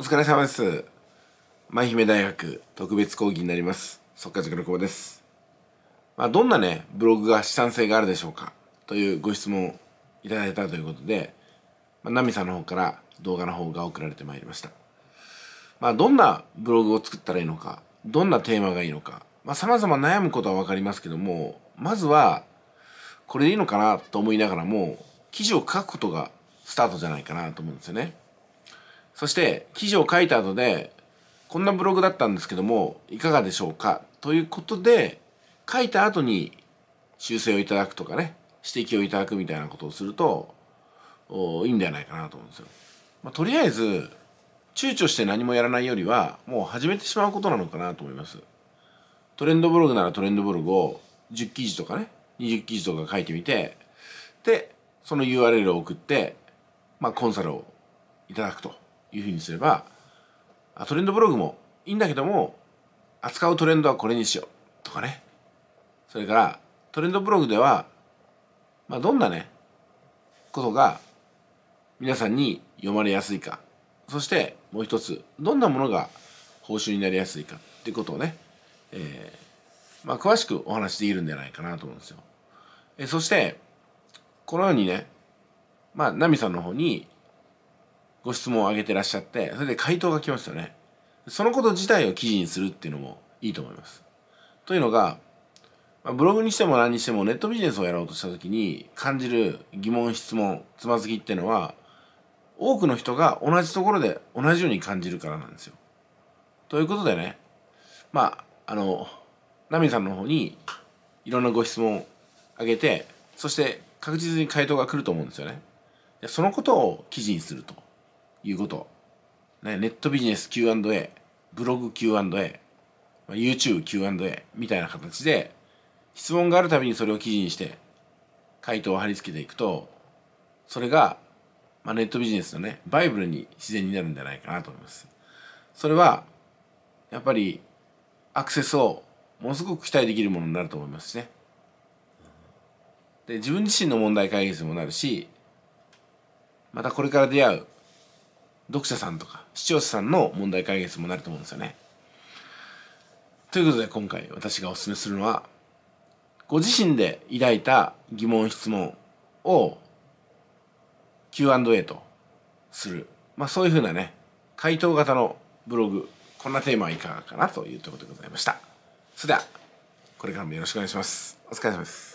お疲れ様です。舞姫大学特別講義になります。速稼塾の久保です。まあ、どんなね、ブログが資産性があるでしょうかというご質問をいただいたということで、まあ、ナミさんの方から動画の方が送られてまいりました。まあ、どんなブログを作ったらいいのか、どんなテーマがいいのか、まあ、様々悩むことはわかりますけども、まずは、これでいいのかなと思いながらも、記事を書くことがスタートじゃないかなと思うんですよね。そして記事を書いた後でこんなブログだったんですけどもいかがでしょうかということで書いた後に修正をいただくとかね指摘をいただくみたいなことをするといいんではないかなと思うんですよ。まあ、とりあえず躊躇して何もやらないよりはもう始めてしまうことなのかなと思います。トレンドブログならトレンドブログを10記事とかね20記事とか書いてみてでその URL を送って、まあ、コンサルをいただくと。いうふうにすればトレンドブログもいいんだけども扱うトレンドはこれにしようとかねそれからトレンドブログでは、まあ、どんなねことが皆さんに読まれやすいかそしてもう一つどんなものが報酬になりやすいかっていうことをね、えー、まあ、詳しくお話できるんじゃないかなと思うんですよ。えそしてこのようにねまあナミさんの方にご質問を上げてらっしゃってそれで回答が来ますよねそのこと自体を記事にするっていうのもいいと思いますというのがブログにしても何にしてもネットビジネスをやろうとした時に感じる疑問質問つまずきっていうのは多くの人が同じところで同じように感じるからなんですよということでねまああのナミさんの方にいろんなご質問をあげてそして確実に回答が来ると思うんですよねそのことを記事にするということ、ね、ネットビジネス Q&A ブログ Q&A YouTube Q&A みたいな形で質問があるたびにそれを記事にして回答を貼り付けていくとそれが、まあ、ネットビジネスのねバイブルに自然になるんじゃないかなと思いますそれはやっぱりアクセスをものすごく期待できるものになると思いますしねで自分自身の問題解決にもなるしまたこれから出会う読者さんとか視聴者さんの問題解決もなると思うんですよね。ということで今回私がお勧めするのはご自身で抱いた疑問質問を Q&A とする、まあ、そういうふうなね回答型のブログこんなテーマはいかがかなというところでございました。それではこれからもよろしくお願いします。お疲れ様です。